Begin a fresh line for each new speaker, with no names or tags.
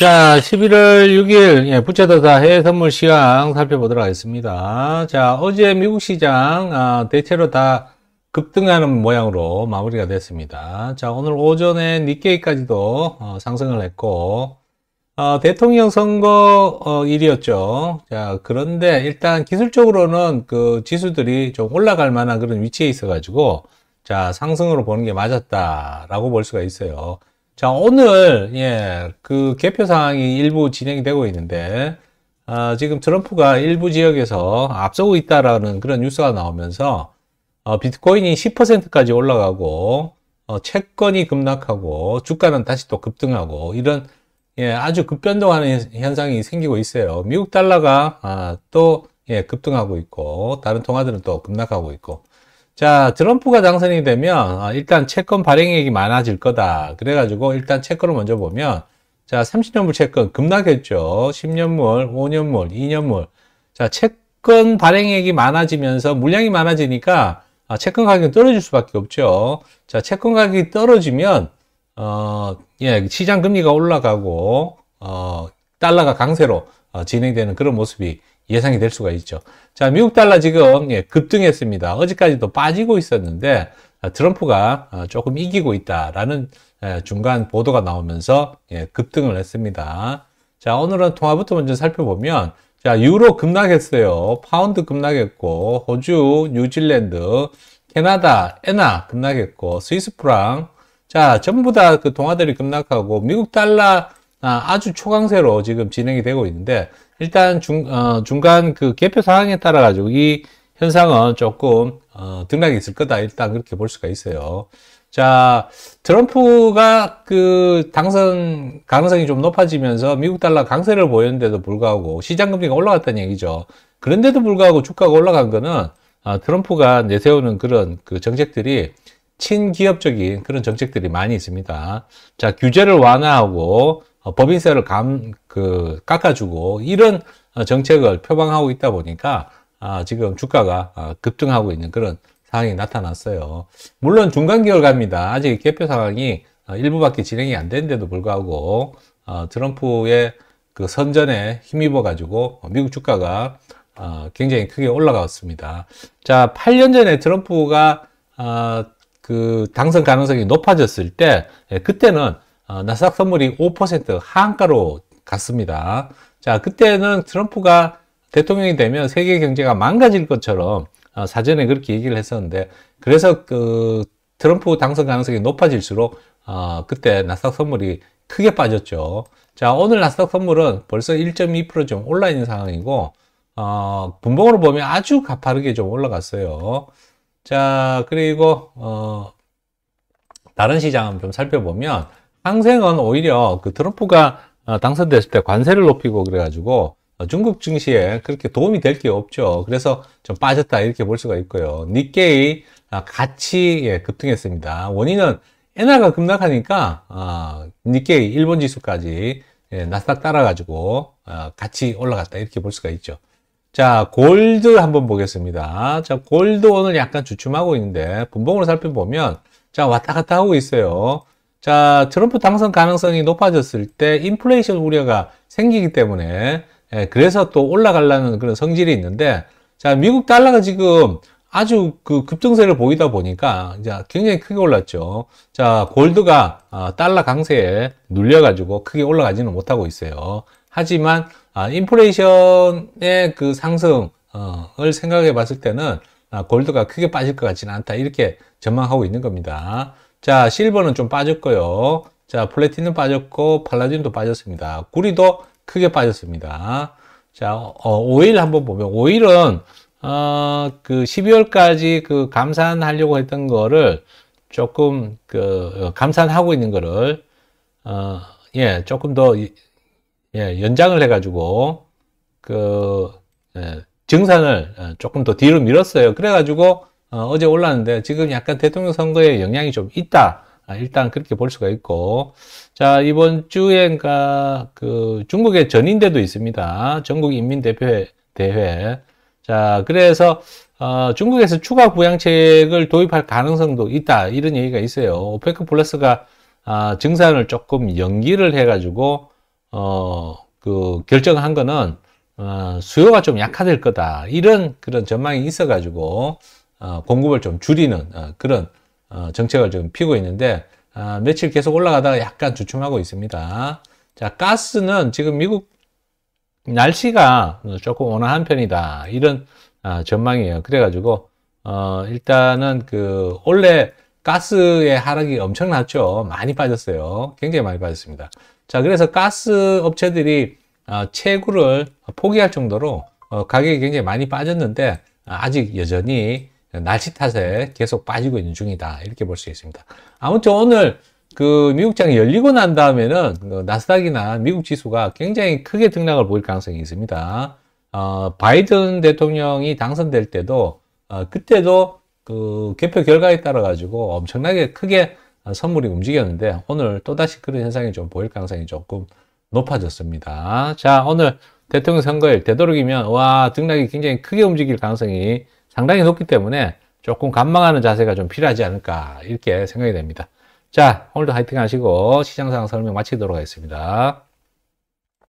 자, 11월 6일 예, 부채도사 해외 선물 시황 살펴보도록 하겠습니다. 자, 어제 미국 시장 아, 대체로 다 급등하는 모양으로 마무리가 됐습니다. 자, 오늘 오전에 니케이까지도 어, 상승을 했고 어, 대통령 선거 어, 일이었죠. 자, 그런데 일단 기술적으로는 그 지수들이 좀 올라갈 만한 그런 위치에 있어가지고 자, 상승으로 보는 게 맞았다라고 볼 수가 있어요. 자, 오늘, 예, 그 개표 사항이 일부 진행이 되고 있는데, 아, 지금 트럼프가 일부 지역에서 앞서고 있다라는 그런 뉴스가 나오면서, 어, 비트코인이 10%까지 올라가고, 어, 채권이 급락하고, 주가는 다시 또 급등하고, 이런, 예, 아주 급변동하는 현상이 생기고 있어요. 미국 달러가, 아, 또, 예, 급등하고 있고, 다른 통화들은 또 급락하고 있고, 자, 트럼프가 당선이 되면 아, 일단 채권 발행액이 많아질 거다. 그래가지고 일단 채권을 먼저 보면 자, 30년물 채권 급락했죠. 10년물, 5년물, 2년물. 자, 채권 발행액이 많아지면서 물량이 많아지니까 아, 채권 가격이 떨어질 수밖에 없죠. 자, 채권 가격이 떨어지면 어, 예, 시장 금리가 올라가고 어, 달러가 강세로 어, 진행되는 그런 모습이 예상이 될 수가 있죠. 자, 미국 달러 지금 예, 급등했습니다. 어제까지도 빠지고 있었는데 아, 트럼프가 아, 조금 이기고 있다라는 예, 중간 보도가 나오면서 예, 급등을 했습니다. 자, 오늘은 통화부터 먼저 살펴보면 자, 유로 급락했어요. 파운드 급락했고 호주, 뉴질랜드, 캐나다, 엔화 급락했고 스위스 프랑 자, 전부 다 그 동화들이 급락하고 미국 달러 아, 아주 초강세로 지금 진행이 되고 있는데 일단 중, 어, 중간 그 개표 상황에 따라 가지고 이 현상은 조금 어, 등락이 있을 거다 일단 그렇게 볼 수가 있어요. 자 트럼프가 그 당선 가능성이 좀 높아지면서 미국 달러 강세를 보였는데도 불구하고 시장 금리가 올라갔다는 얘기죠. 그런데도 불구하고 주가가 올라간 거는 어, 트럼프가 내세우는 그런 그 정책들이 친기업적인 그런 정책들이 많이 있습니다. 자 규제를 완화하고 어, 법인세를 감, 그, 깎아주고 이런 어, 정책을 표방하고 있다 보니까 아, 지금 주가가 아, 급등하고 있는 그런 상황이 나타났어요. 물론 중간기월 갑니다. 아직 개표 상황이 어, 일부밖에 진행이 안 됐는데도 불구하고 트럼프의 그 선전에 힘입어 가지고 미국 주가가 굉장히 크게 올라갔습니다. 자, 8년 전에 트럼프가 그 당선 가능성이 높아졌을 때 예, 그때는 아, 나스닥 선물이 5% 하한가로 갔습니다. 자, 그때는 트럼프가 대통령이 되면 세계 경제가 망가질 것처럼 어, 사전에 그렇게 얘기를 했었는데 그래서 그 트럼프 당선 가능성이 높아질수록 어, 그때 나스닥 선물이 크게 빠졌죠. 자, 오늘 나스닥 선물은 벌써 1.2%좀 올라 있는 상황이고 어, 분봉으로 보면 아주 가파르게 좀 올라갔어요. 자, 그리고 어, 다른 시장 좀 살펴보면 상생은 오히려 그 트럼프가 어, 당선됐을 때 관세를 높이고 그래가지고 어, 중국 증시에 그렇게 도움이 될 게 없죠. 그래서 좀 빠졌다 이렇게 볼 수가 있고요. 니케이 같이 아, 급등했습니다. 원인은 엔화가 급락하니까 니케이 아, 일본 지수까지 예, 나스닥 따라가지고 아, 같이 올라갔다 이렇게 볼 수가 있죠. 자, 골드 한번 보겠습니다. 자, 골드 오늘 약간 주춤하고 있는데 분봉으로 살펴보면 자 왔다 갔다 하고 있어요. 자, 트럼프 당선 가능성이 높아졌을 때 인플레이션 우려가 생기기 때문에 예, 그래서 또 올라가려는 그런 성질이 있는데 자, 미국 달러가 지금 아주 그 급등세를 보이다 보니까 이제 굉장히 크게 올랐죠. 자, 골드가 아, 달러 강세에 눌려가지고 크게 올라가지는 못하고 있어요. 하지만 아, 인플레이션의 그 상승을 어, 생각해 봤을 때는 아, 골드가 크게 빠질 것 같지는 않다 이렇게 전망하고 있는 겁니다. 자, 실버는 좀 빠졌고요. 자, 플래티는 빠졌고 팔라딘도 빠졌습니다. 구리도 크게 빠졌습니다. 자, 어, 오일 한번 보면 오일은 어, 그 12월까지 그 감산하려고 했던 거를 조금 그 어, 감산하고 있는 거를 어, 예, 조금 더 예, 연장을 해 가지고 그 예, 증산을 어, 조금 더 뒤로 밀었어요. 그래 가지고 어, 제 올랐는데 지금 약간 대통령 선거에 영향이 좀 있다. 아, 일단 그렇게 볼 수가 있고 자 이번 주엔가 그 중국의 전인대도 있습니다. 전국 인민대표 회 대회. 자 그래서 어, 중국에서 추가 부양책을 도입할 가능성도 있다 이런 얘기가 있어요. 오페크 플러스가 아, 증산을 조금 연기를 해가지고 어, 그 결정한 거는 어, 수요가 좀 약화될 거다 이런 그런 전망이 있어가지고 어, 공급을 좀 줄이는 어, 그런 어, 정책을 지금 피고 있는데 아, 며칠 계속 올라가다가 약간 주춤하고 있습니다. 자, 가스는 지금 미국 날씨가 조금 온화한 편이다. 이런 아, 전망이에요. 그래가지고 일단은 그 원래 가스의 하락이 엄청났죠. 많이 빠졌어요. 굉장히 많이 빠졌습니다. 자, 그래서 가스 업체들이 채굴을 포기할 정도로 가격이 굉장히 많이 빠졌는데 아직 여전히 날씨 탓에 계속 빠지고 있는 중이다 이렇게 볼 수 있습니다 아무튼 오늘 그 미국장이 열리고 난 다음에는 그 나스닥이나 미국 지수가 굉장히 크게 등락을 보일 가능성이 있습니다 어, 바이든 대통령이 당선될 때도 어, 그때도 그 개표 결과에 따라 가지고 엄청나게 크게 어, 선물이 움직였는데 오늘 또다시 그런 현상이 좀 보일 가능성이 조금 높아졌습니다 자 오늘 대통령 선거일 되도록이면 와 등락이 굉장히 크게 움직일 가능성이 상당히 높기 때문에 조금 관망하는 자세가 좀 필요하지 않을까 이렇게 생각이 됩니다. 자 오늘도 화이팅 하시고 시장 상 설명 마치도록 하겠습니다.